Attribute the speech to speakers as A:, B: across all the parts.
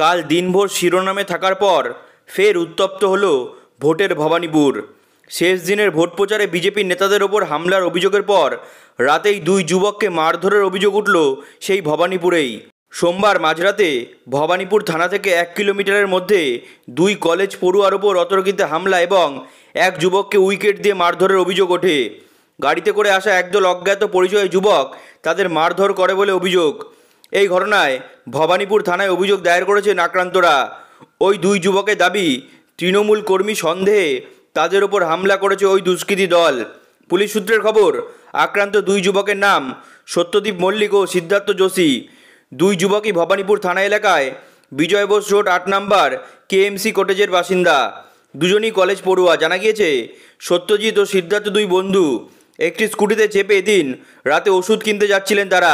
A: কাল দিনভর শিরোনামে থাকার পর ফের উত্তপ্ত হল ভোটের ভবানীপুর শেষ দিনের ভোট প্রচারে বিজেপির নেতাদের ওপর হামলার অভিযোগের পর রাতেই দুই যুবককে মারধরের অভিযোগ উঠল সেই ভবানীপুরেই সোমবার মাঝরাতে ভবানীপুর থানা থেকে এক কিলোমিটারের মধ্যে দুই কলেজ পড়ুয়ার ওপর অতর্কিতে হামলা এবং এক যুবককে উইকেট দিয়ে মারধরের অভিযোগ ওঠে গাড়িতে করে আসা একদল অজ্ঞাত পরিচয় যুবক তাদের মারধর করে বলে অভিযোগ এই ঘটনায় ভবানীপুর থানায় অভিযোগ দায়ের করেছেন আক্রান্তরা ওই দুই যুবকের দাবি তৃণমূল কর্মী সন্দেহে তাদের ওপর হামলা করেছে ওই দুষ্কৃতী দল পুলিশ সূত্রের খবর আক্রান্ত দুই যুবকের নাম সত্যদীপ মল্লিক ও সিদ্ধার্থ যোশী দুই যুবকই ভবানীপুর থানা এলাকায় বিজয় বোস রোড আট নম্বর কেএমসি কটেজের বাসিন্দা দুজনই কলেজ পড়ুয়া জানা গিয়েছে সত্যজিৎ ও সিদ্ধার্থ দুই বন্ধু একটি স্কুটিতে চেপে এদিন রাতে ওষুধ কিনতে যাচ্ছিলেন তারা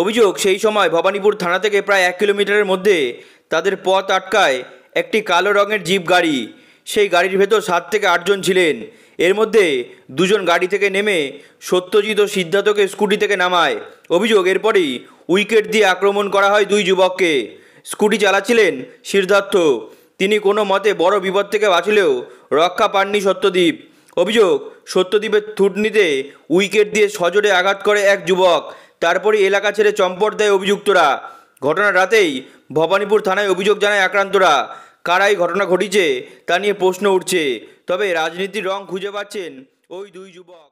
A: অভিযোগ সেই সময় ভবানীপুর থানা থেকে প্রায় এক কিলোমিটারের মধ্যে তাদের পথ আটকায় একটি কালো রঙের জিপ গাড়ি সেই গাড়ির ভেতর সাত থেকে আটজন ছিলেন এর মধ্যে দুজন গাড়ি থেকে নেমে সত্যজিৎ ও সিদ্ধার্থকে স্কুটি থেকে নামায় অভিযোগ এরপরই উইকেট দিয়ে আক্রমণ করা হয় দুই যুবককে স্কুটি চালাচ্ছিলেন সিদ্ধার্থ তিনি কোনো মতে বড় বিপদ থেকে বাঁচলেও রক্ষা পাননি সত্যদ্বীপ অভিযোগ সত্যদ্বীপের থুটনিতে উইকেট দিয়ে সজোরে আঘাত করে এক যুবক তারপরে এলাকা ছেড়ে চম্পট দেয় অভিযুক্তরা ঘটনা রাতেই ভবানীপুর থানায় অভিযোগ জানায় আক্রান্তরা কারাই ঘটনা ঘটিছে তা নিয়ে প্রশ্ন উঠছে তবে রাজনীতির রং খুঁজে পাচ্ছেন ওই দুই যুবক